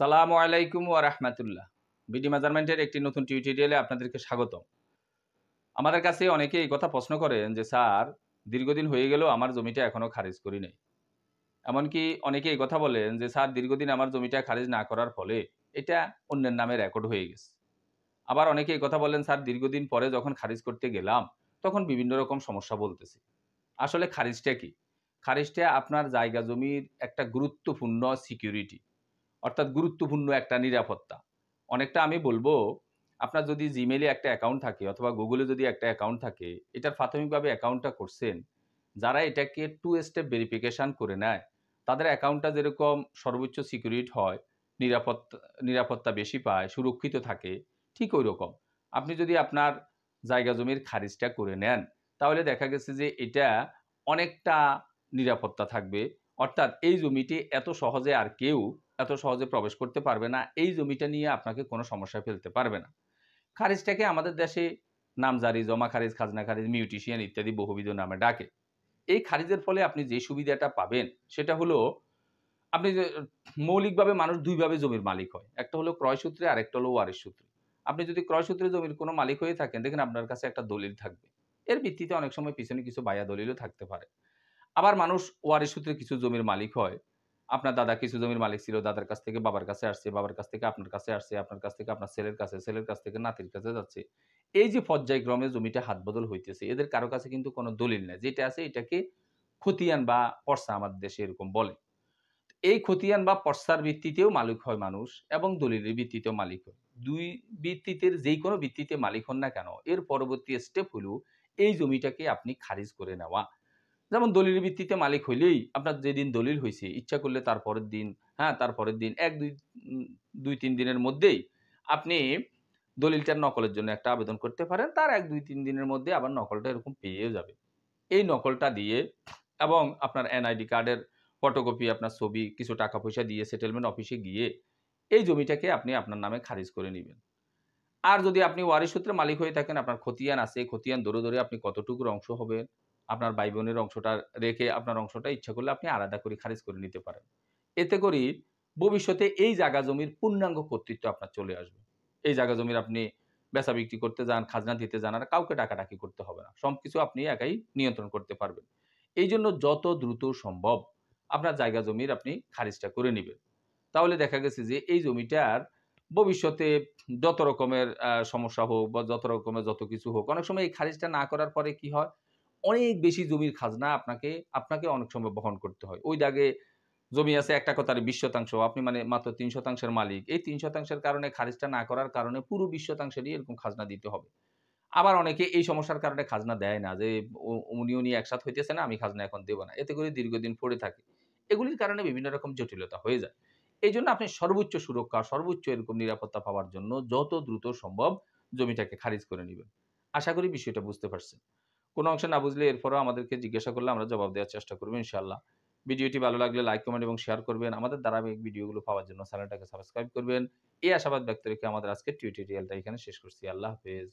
সালাম আলাইকুম ও রহমাতুল্লাহ বিডি মেজারমেন্টের একটি নতুন টিউটোরিয়ালে আপনাদেরকে স্বাগত আমাদের কাছে অনেকে এই কথা প্রশ্ন করেন যে স্যার দীর্ঘদিন হয়ে গেল আমার জমিটা এখনও খারিজ করি নাই এমনকি অনেকে এই কথা বলেন যে স্যার দীর্ঘদিন আমার জমিটা খারিজ না করার ফলে এটা অন্যের নামে রেকর্ড হয়ে গেছে আবার অনেকে এই কথা বলেন স্যার দীর্ঘদিন পরে যখন খারিজ করতে গেলাম তখন বিভিন্ন রকম সমস্যা বলতেছে আসলে খারিজটা কি খারিজটা আপনার জায়গা জমির একটা গুরুত্বপূর্ণ সিকিউরিটি অর্থাৎ গুরুত্বপূর্ণ একটা নিরাপত্তা অনেকটা আমি বলবো আপনার যদি জিমেলে একটা অ্যাকাউন্ট থাকে অথবা গুগলে যদি একটা অ্যাকাউন্ট থাকে এটার প্রাথমিকভাবে অ্যাকাউন্টটা করছেন যারা এটাকে টু স্টেপ ভেরিফিকেশান করে নেয় তাদের অ্যাকাউন্টটা যেরকম সর্বোচ্চ সিকিউরিট হয় নিরাপত্তা নিরাপত্তা বেশি পায় সুরক্ষিত থাকে ঠিক ওই রকম আপনি যদি আপনার জায়গা জমির খারিজটা করে নেন তাহলে দেখা গেছে যে এটা অনেকটা নিরাপত্তা থাকবে অর্থাৎ এই জমিটি এত সহজে আর কেউ এত সহজে প্রবেশ করতে পারবে না এই জমিটা নিয়ে আপনাকে কোনো সমস্যায় ফেলতে পারবে না খারিজটাকে আমাদের দেশে নামজারি জমা খারিজ খাজনা খারিজ মিউটিশিয়ান ইত্যাদি বহুবিধ নামে ডাকে এই খারিজের ফলে আপনি যে সুবিধাটা পাবেন সেটা হলো আপনি মৌলিকভাবে মানুষ দুইভাবে জমির মালিক হয় একটা হলো ক্রয় সূত্রে আর একটা হলো ওয়ারিশ সূত্রে আপনি যদি ক্রয় সূত্রে জমির কোনো মালিক হয়ে থাকেন দেখেন আপনার কাছে একটা দলিল থাকবে এর ভিত্তিতে অনেক সময় পিছনে কিছু বায়া দলিলও থাকতে পারে আবার মানুষ ওয়ারিশ সূত্রে কিছু জমির মালিক হয় আপনার দাদা কিছু জমির মালিক ছিল দাদার কাছ থেকে বাবার কাছে আসছে বাবার কাছ থেকে আপনার কাছে আসছে আপনার কাছ থেকে আপনার ছেলের কাছে ছেলের কাছ থেকে নাতির কাছে যাচ্ছে এই যে পর্যায়ক্রমে জমিটা হাত বদল হইতেছে এদের কারো কাছে কিন্তু কোনো দলিল নেই যেটা আছে এটাকে খতিয়ান বা পর্সা আমাদের দেশে এরকম বলে এই খতিয়ান বা পর্সার ভিত্তিতেও মালিক হয় মানুষ এবং দলিলের ভিত্তিতেও মালিক হয় দুই ভিত্তিতে যে কোনো ভিত্তিতে মালিক হন না কেন এর পরবর্তী স্টেপ হলো এই জমিটাকে আপনি খারিজ করে নেওয়া যেমন দলিল ভিত্তিতে মালিক হইলেই আপনার যেদিন দলিল হয়েছে ইচ্ছা করলে তারপরের দিন হ্যাঁ তারপরের দিন এক দুই দুই তিন দিনের মধ্যেই আপনি দলিলটার নকলের জন্য একটা আবেদন করতে পারেন তার এক দুই তিন দিনের মধ্যে আবার নকলটা এরকম পেয়েও যাবে এই নকলটা দিয়ে এবং আপনার এনআইডি কার্ডের ফটোকপি আপনার ছবি কিছু টাকা পয়সা দিয়ে সেটেলমেন্ট অফিসে গিয়ে এই জমিটাকে আপনি আপনার নামে খারিজ করে নেবেন আর যদি আপনি ওয়ারিশ সূত্রে মালিক হয়ে থাকেন আপনার খতিয়ান আছে খতিয়ান ধরে ধরে আপনি কতটুকুর অংশ হবেন আপনার ভাই বোনের অংশটা রেখে আপনার অংশটা ইচ্ছা করলে আপনি আলাদা করে খারিজ করে নিতে পারেন এতে করে ভবিষ্যতে এই জায়গা জমির পূর্ণাঙ্গ কর্তৃত্ব আপনার চলে আসবে এই জায়গা জমির আপনি বেচা বিক্রি করতে যান খাজনা দিতে যান আর কাউকে টাকাটাকি করতে হবে না সব কিছু আপনি একাই নিয়ন্ত্রণ করতে পারবেন এই জন্য যত দ্রুত সম্ভব আপনার জায়গা জমির আপনি খারিজটা করে নেবেন তাহলে দেখা গেছে যে এই জমিটার ভবিষ্যতে যত রকমের সমস্যা হোক বা যত রকমের যত কিছু হোক অনেক সময় এই খারিজটা না করার পরে কি হয় অনেক বেশি জমির খাজনা আপনাকে আপনাকে অনেক সময় বহন করতে হয় ওই দাগে জমি আছে একটা কথার বিশ শতাংশ আপনি মানে মাত্র তিন শতাংশের মালিক এই তিন শতাংশের কারণে খারিজটা না করার কারণে পুরো বিশ শতাংশেরই এরকম খাজনা দিতে হবে আবার অনেকে এই সমস্যার কারণে খাজনা দেয় না যে উনি উনি একসাথ হইতেছে না আমি খাজনা এখন দেবো না এতে করে দীর্ঘদিন পড়ে থাকে এগুলির কারণে বিভিন্ন রকম জটিলতা হয়ে যায় এই জন্য আপনি সর্বোচ্চ সুরক্ষা সর্বোচ্চ এরকম নিরাপত্তা পাওয়ার জন্য যত দ্রুত সম্ভব জমিটাকে খারিজ করে নেবেন আশা করি বিষয়টা বুঝতে পারছেন কোনো অংশে না বুঝলে এরপরও আমাদেরকে জিজ্ঞাসা করলে আমরা জবাব দেওয়ার চেষ্টা করবো ইনশাল্লাহ ভিডিওটি ভালো লাগলে লাইক কমেন্ট এবং শেয়ার করবেন আমাদের ধারাবাহিক ভিডিওগুলো পাওয়ার জন্য চ্যানেলটাকে সাবস্ক্রাইব করবেন এই আশাবাদ ব্যক্ত রেখে আমাদের আজকে টিউটোরিয়ালটা এখানে শেষ করছি আল্লাহ হাফেজ